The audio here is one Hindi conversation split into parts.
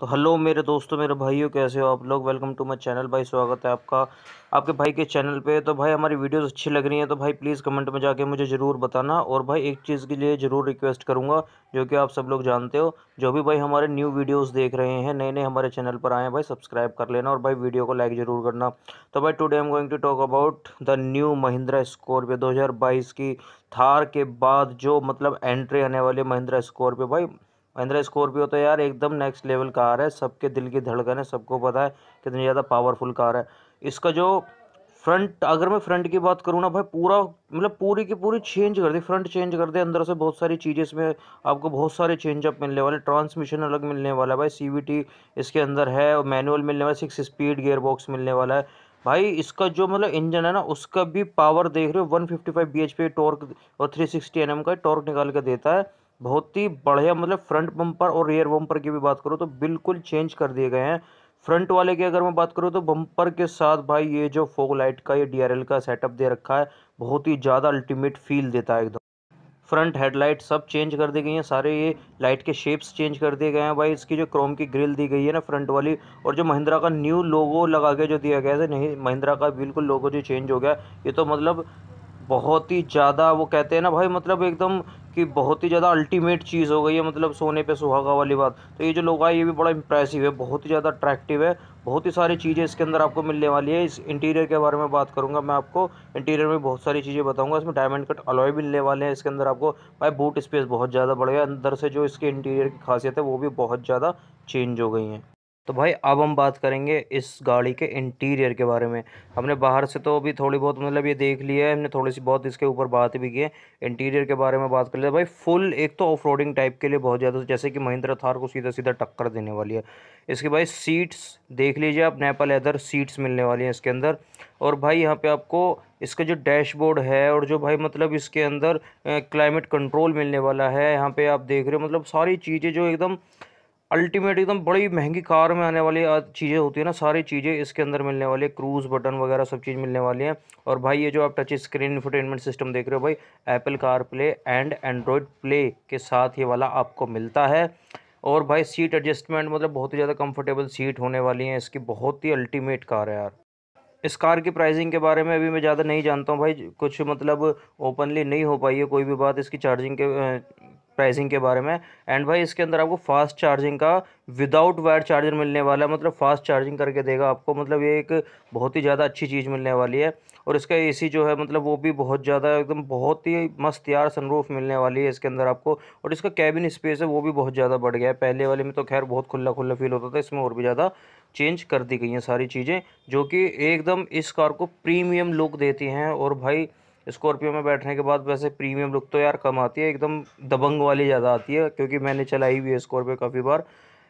तो हेलो मेरे दोस्तों मेरे भाइयों कैसे हो आप लोग वेलकम टू माय चैनल भाई स्वागत है आपका आपके भाई के चैनल पे तो भाई हमारी वीडियोस अच्छी लग रही हैं तो भाई प्लीज़ कमेंट में जाके मुझे ज़रूर बताना और भाई एक चीज़ के लिए ज़रूर रिक्वेस्ट करूँगा जो कि आप सब लोग जानते हो जो भी भाई हमारे न्यू वीडियोज़ देख रहे हैं नए नए हमारे चैनल पर हैं भाई सब्सक्राइब कर लेना और भाई वीडियो को लाइक ज़रूर करना तो भाई today am going to talk about the new Mahindra Scorpio दो की थार के बाद जो मतलब एंट्री आने वाली महिंद्रा स्कॉर्पियो भाई महिंद्रा स्कॉर्पियो तो यार एकदम नेक्स्ट लेवल कार है सबके दिल की धड़कन है सबको पता है कितनी ज़्यादा पावरफुल कार है इसका जो फ्रंट अगर मैं फ्रंट की बात करूँ ना भाई पूरा मतलब पूरी की पूरी चेंज कर दी फ्रंट चेंज कर दे अंदर से बहुत सारी चीज़ें इसमें आपको बहुत सारे चेंजअप मिलने वाले ट्रांसमिशन अलग मिलने वाला है भाई सी इसके अंदर है और मैनुअल मिलने वाला सिक्स स्पीड गियर बॉक्स मिलने वाला है भाई इसका जो मतलब इंजन है ना उसका भी पावर देख रहे हो 155 bhp टॉर्क और 360 nm का टॉर्क निकाल के देता है बहुत ही बढ़िया मतलब फ्रंट बम्पर और रियर बम्पर की भी बात करूँ तो बिल्कुल चेंज कर दिए गए हैं फ्रंट वाले की अगर मैं बात करूँ तो बम्पर के साथ भाई ये जो फोक लाइट का ये डी का सेटअप दे रखा है बहुत ही ज़्यादा अल्टीमेट फील देता है एकदम फ्रंट हेडलाइट सब चेंज कर दी गई हैं सारे ये लाइट के शेप्स चेंज कर दिए गए हैं भाई इसकी जो क्रोम की ग्रिल दी गई है ना फ्रंट वाली और जो महिंद्रा का न्यू लोगो लगा के जो दिया गया था नहीं महिंद्रा का बिल्कुल लोगो जो चेंज हो गया ये तो मतलब बहुत ही ज़्यादा वो कहते हैं ना भाई मतलब एकदम कि बहुत ही ज़्यादा अल्टीमेट चीज़ हो गई है मतलब सोने पे सुहागा वाली बात तो ये जो लोग आए ये भी बड़ा इंप्रेसिव है बहुत ही ज़्यादा अट्रैक्टिव है बहुत ही सारी चीज़ें इसके अंदर आपको मिलने वाली है इस इंटीरियर के बारे में बात करूँगा मैं आपको इंटीरियर में बहुत सारी चीज़ें बताऊँगा इसमें डायमंड कट अलॉय मिलने वाले हैं इसके अंदर आपको भाई बूट स्पेस बहुत ज़्यादा बढ़ गया अंदर से जो इसके इंटीरियर की खासियत है वो भी बहुत ज़्यादा चेंज हो गई हैं तो भाई अब हम बात करेंगे इस गाड़ी के इंटीरियर के बारे में हमने बाहर से तो अभी थोड़ी बहुत मतलब ये देख लिया है हमने थोड़ी सी बहुत इसके ऊपर बात भी की है इंटीरियर के बारे में बात कर लिया भाई फुल एक तो ऑफ टाइप के लिए बहुत ज़्यादा जैसे कि महिंद्रा थार को सीधा सीधा टक्कर देने वाली है इसके भाई सीट्स देख लीजिए आप नेपल लेदर सीट्स मिलने वाली हैं इसके अंदर और भाई यहाँ पर आपको इसका जो डैशबोर्ड है और जो भाई मतलब इसके अंदर क्लाइमेट कंट्रोल मिलने वाला है यहाँ पे आप देख रहे हो मतलब सारी चीज़ें जो एकदम अल्टीमेट एकदम बड़ी महंगी कार में आने वाली चीज़ें होती है ना सारी चीज़ें इसके अंदर मिलने वाली है क्रूज़ बटन वगैरह सब चीज़ मिलने वाली हैं और भाई ये जो आप टच स्क्रीन इंफोटेनमेंट सिस्टम देख रहे हो भाई Apple car play and Android play के साथ ये वाला आपको मिलता है और भाई सीट एडजस्टमेंट मतलब बहुत ही ज़्यादा कम्फर्टेबल सीट होने वाली है इसकी बहुत ही अल्टीमेट कार है यार इस कार की प्राइसिंग के बारे में अभी मैं ज़्यादा नहीं जानता हूँ भाई कुछ मतलब ओपनली नहीं हो पाई है कोई भी बात इसकी चार्जिंग के प्राइसिंग के बारे में एंड भाई इसके अंदर आपको फास्ट चार्जिंग का विदाउट वायर चार्जर मिलने वाला है मतलब फास्ट चार्जिंग करके देगा आपको मतलब ये एक बहुत ही ज़्यादा अच्छी चीज़ मिलने वाली है और इसका एसी जो है मतलब वो भी बहुत ज़्यादा एकदम बहुत ही मस्त यार सनरूफ मिलने वाली है इसके अंदर आपको और इसका कैबिन स्पेस है वो भी बहुत ज़्यादा बढ़ गया है पहले वाले में तो खैर बहुत खुला खुला फील होता था इसमें और भी ज़्यादा चेंज कर दी गई हैं सारी चीज़ें जो कि एकदम इस कार को प्रीमियम लुक देती हैं और भाई स्कॉर्पियो में बैठने के बाद वैसे प्रीमियम लुक तो यार कम आती है एकदम दबंग वाली ज़्यादा आती है क्योंकि मैंने चलाई हुई है स्कॉर्पियो काफ़ी बार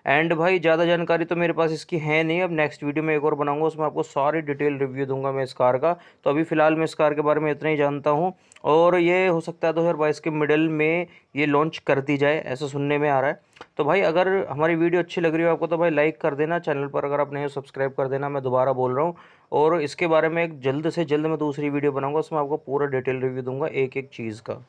एंड भाई ज़्यादा जानकारी तो मेरे पास इसकी है नहीं अब नेक्स्ट वीडियो में एक और बनाऊंगा उसमें आपको सारी डिटेल रिव्यू दूंगा मैं इस कार का तो अभी फ़िलहाल मैं इस कार के बारे में इतना ही जानता हूँ और ये हो सकता है दो हज़ार बाईस के मिडल में ये लॉन्च कर दी जाए ऐसा सुनने में आ रहा है तो भाई अगर हमारी वीडियो अच्छी लग रही हो आपको तो भाई लाइक कर देना चैनल पर अगर आप नहीं हो सब्सक्राइब कर देना मैं दोबारा बोल रहा हूँ और इसके बारे में एक जल्द से जल्द मैं दूसरी वीडियो बनाऊँगा उसमें आपको पूरा डिटेल रिव्यू दूंगा एक एक चीज़ का